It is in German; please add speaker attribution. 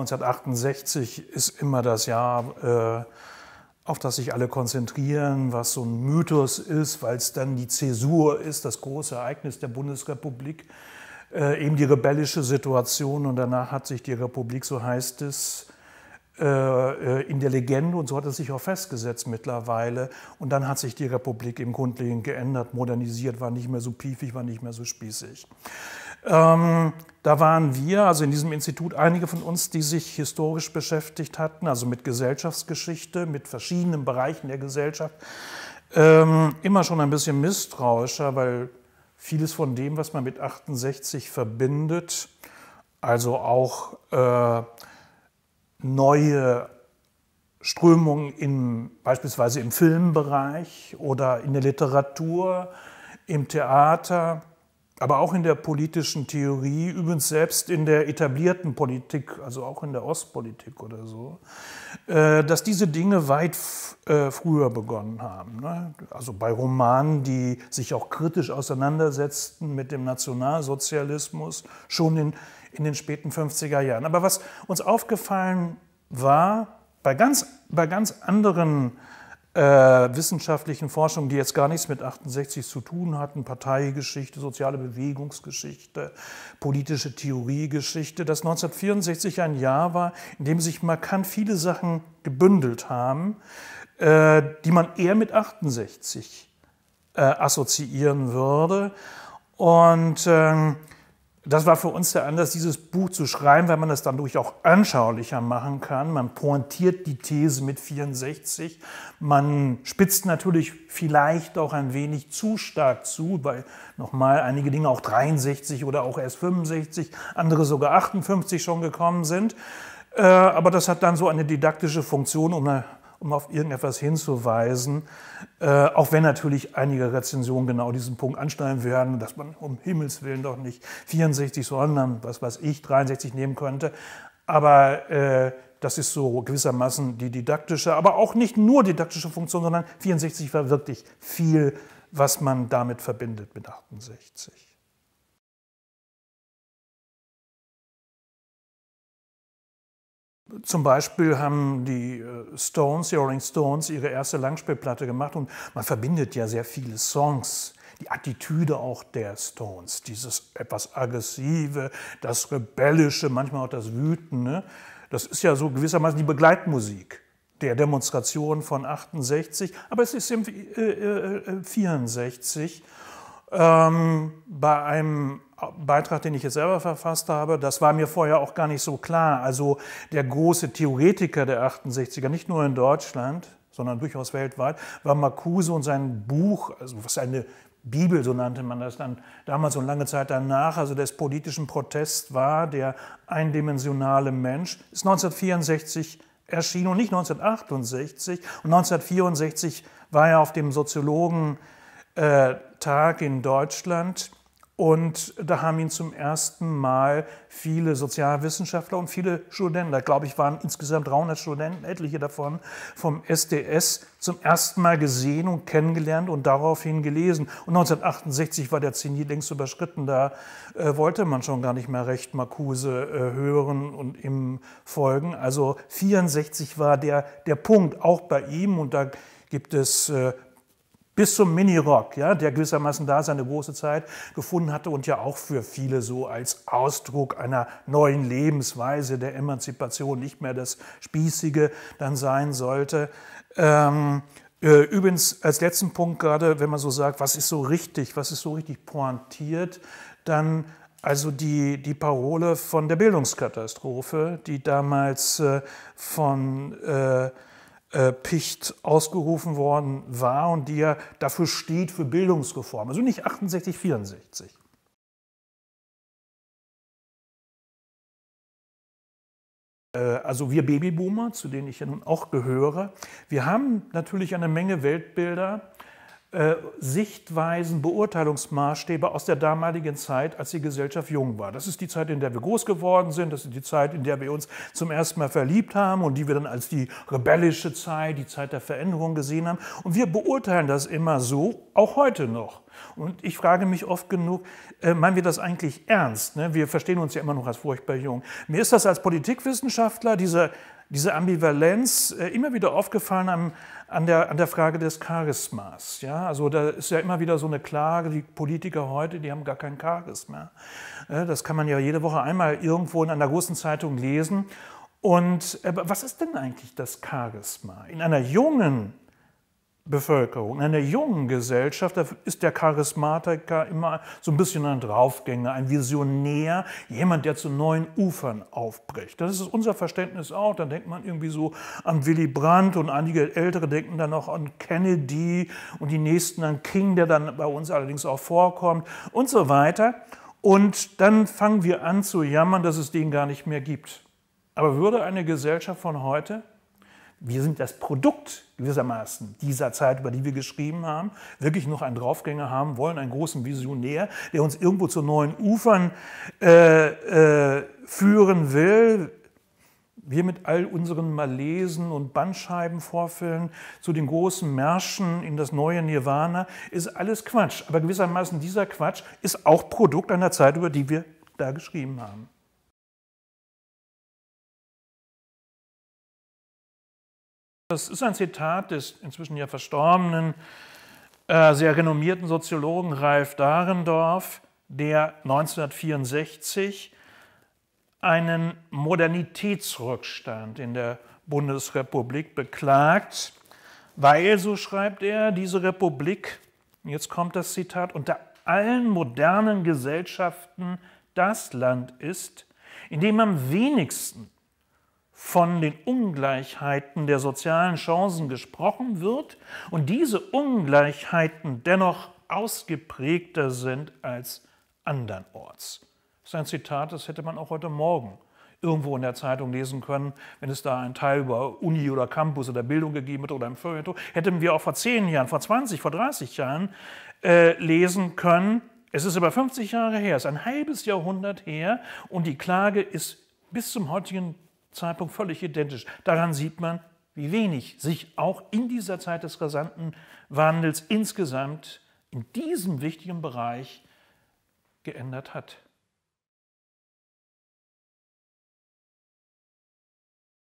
Speaker 1: 1968 ist immer das Jahr, äh, auf das sich alle konzentrieren, was so ein Mythos ist, weil es dann die Zäsur ist, das große Ereignis der Bundesrepublik, äh, eben die rebellische Situation und danach hat sich die Republik, so heißt es, äh, in der Legende und so hat es sich auch festgesetzt mittlerweile. Und dann hat sich die Republik eben grundlegend geändert, modernisiert, war nicht mehr so piefig, war nicht mehr so spießig. Ähm, da waren wir, also in diesem Institut, einige von uns, die sich historisch beschäftigt hatten, also mit Gesellschaftsgeschichte, mit verschiedenen Bereichen der Gesellschaft, ähm, immer schon ein bisschen misstrauischer, weil vieles von dem, was man mit 68 verbindet, also auch äh, neue Strömungen in, beispielsweise im Filmbereich oder in der Literatur, im Theater, aber auch in der politischen Theorie, übrigens selbst in der etablierten Politik, also auch in der Ostpolitik oder so, äh, dass diese Dinge weit äh, früher begonnen haben. Ne? Also bei Romanen, die sich auch kritisch auseinandersetzten mit dem Nationalsozialismus, schon in, in den späten 50er Jahren. Aber was uns aufgefallen war, bei ganz, bei ganz anderen äh, äh, wissenschaftlichen Forschung, die jetzt gar nichts mit 68 zu tun hatten, Parteigeschichte, soziale Bewegungsgeschichte, politische Theoriegeschichte, dass 1964 ein Jahr war, in dem sich markant viele Sachen gebündelt haben, äh, die man eher mit 68 äh, assoziieren würde. Und ähm, das war für uns der Anlass, dieses Buch zu schreiben, weil man das dann dadurch auch anschaulicher machen kann. Man pointiert die These mit 64. Man spitzt natürlich vielleicht auch ein wenig zu stark zu, weil nochmal einige Dinge auch 63 oder auch erst 65, andere sogar 58 schon gekommen sind. Äh, aber das hat dann so eine didaktische Funktion, um um auf irgendetwas hinzuweisen. Äh, auch wenn natürlich einige Rezensionen genau diesen Punkt anschneiden werden, dass man um Himmels Willen doch nicht 64, sondern was weiß ich, 63 nehmen könnte. Aber äh, das ist so gewissermaßen die didaktische, aber auch nicht nur didaktische Funktion, sondern 64 war wirklich viel, was man damit verbindet mit 68. Zum Beispiel haben die äh, Stones, die Rolling Stones, ihre erste Langspielplatte gemacht und man verbindet ja sehr viele Songs. Die Attitüde auch der Stones, dieses etwas aggressive, das rebellische, manchmal auch das wütende, das ist ja so gewissermaßen die Begleitmusik der Demonstration von 68, aber es ist im äh, äh, 64 äh, ähm, bei einem Beitrag, den ich jetzt selber verfasst habe, das war mir vorher auch gar nicht so klar. Also der große Theoretiker der 68er, nicht nur in Deutschland, sondern durchaus weltweit, war Marcuse und sein Buch, also was eine Bibel, so nannte man das dann damals und lange Zeit danach, also des politischen Protests war, der eindimensionale Mensch, ist 1964 erschienen und nicht 1968. Und 1964 war er auf dem Soziologentag äh, in Deutschland und da haben ihn zum ersten Mal viele Sozialwissenschaftler und viele Studenten, da glaube ich waren insgesamt 300 Studenten, etliche davon, vom SDS zum ersten Mal gesehen und kennengelernt und daraufhin gelesen. Und 1968 war der Zenit längst überschritten, da äh, wollte man schon gar nicht mehr recht Marcuse äh, hören und ihm folgen. Also 64 war der, der Punkt, auch bei ihm und da gibt es äh, bis zum Minirock, ja, der gewissermaßen da seine große Zeit gefunden hatte und ja auch für viele so als Ausdruck einer neuen Lebensweise der Emanzipation nicht mehr das Spießige dann sein sollte. Ähm, äh, übrigens als letzten Punkt gerade, wenn man so sagt, was ist so richtig, was ist so richtig pointiert, dann also die, die Parole von der Bildungskatastrophe, die damals äh, von äh, äh, Picht ausgerufen worden war und die ja dafür steht, für Bildungsreform. Also nicht 68, 64. Äh, also wir Babyboomer, zu denen ich ja nun auch gehöre, wir haben natürlich eine Menge Weltbilder, äh, Sichtweisen, Beurteilungsmaßstäbe aus der damaligen Zeit, als die Gesellschaft jung war. Das ist die Zeit, in der wir groß geworden sind, das ist die Zeit, in der wir uns zum ersten Mal verliebt haben und die wir dann als die rebellische Zeit, die Zeit der Veränderung gesehen haben. Und wir beurteilen das immer so, auch heute noch. Und ich frage mich oft genug, äh, meinen wir das eigentlich ernst? Ne? Wir verstehen uns ja immer noch als furchtbar jung. Mir ist das als Politikwissenschaftler, dieser diese Ambivalenz äh, immer wieder aufgefallen an, an, der, an der Frage des Charismas. Ja? Also da ist ja immer wieder so eine Klage, die Politiker heute, die haben gar kein Charisma. Äh, das kann man ja jede Woche einmal irgendwo in einer großen Zeitung lesen. Und äh, was ist denn eigentlich das Charisma? In einer jungen Bevölkerung. In einer jungen Gesellschaft ist der Charismatiker immer so ein bisschen ein Draufgänger, ein Visionär, jemand, der zu neuen Ufern aufbricht. Das ist unser Verständnis auch. Dann denkt man irgendwie so an Willy Brandt und einige Ältere denken dann auch an Kennedy und die nächsten an King, der dann bei uns allerdings auch vorkommt und so weiter. Und dann fangen wir an zu jammern, dass es den gar nicht mehr gibt. Aber würde eine Gesellschaft von heute wir sind das Produkt gewissermaßen dieser Zeit, über die wir geschrieben haben, wirklich noch einen Draufgänger haben wollen, einen großen Visionär, der uns irgendwo zu neuen Ufern äh, äh, führen will. Wir mit all unseren Malesen und Bandscheibenvorfällen zu den großen Märschen in das neue Nirvana ist alles Quatsch. Aber gewissermaßen dieser Quatsch ist auch Produkt einer Zeit, über die wir da geschrieben haben. Das ist ein Zitat des inzwischen ja verstorbenen, äh, sehr renommierten Soziologen Ralf Dahrendorf, der 1964 einen Modernitätsrückstand in der Bundesrepublik beklagt, weil, so schreibt er, diese Republik, jetzt kommt das Zitat, unter allen modernen Gesellschaften das Land ist, in dem am wenigsten von den Ungleichheiten der sozialen Chancen gesprochen wird und diese Ungleichheiten dennoch ausgeprägter sind als andernorts. Das ist ein Zitat, das hätte man auch heute Morgen irgendwo in der Zeitung lesen können, wenn es da einen Teil über Uni oder Campus oder Bildung gegeben hätte oder im Feuilleton. Hätten wir auch vor zehn Jahren, vor 20, vor 30 Jahren äh, lesen können. Es ist über 50 Jahre her, es ist ein halbes Jahrhundert her und die Klage ist bis zum heutigen Zeitpunkt völlig identisch. Daran sieht man, wie wenig sich auch in dieser Zeit des rasanten Wandels insgesamt in diesem wichtigen Bereich geändert hat.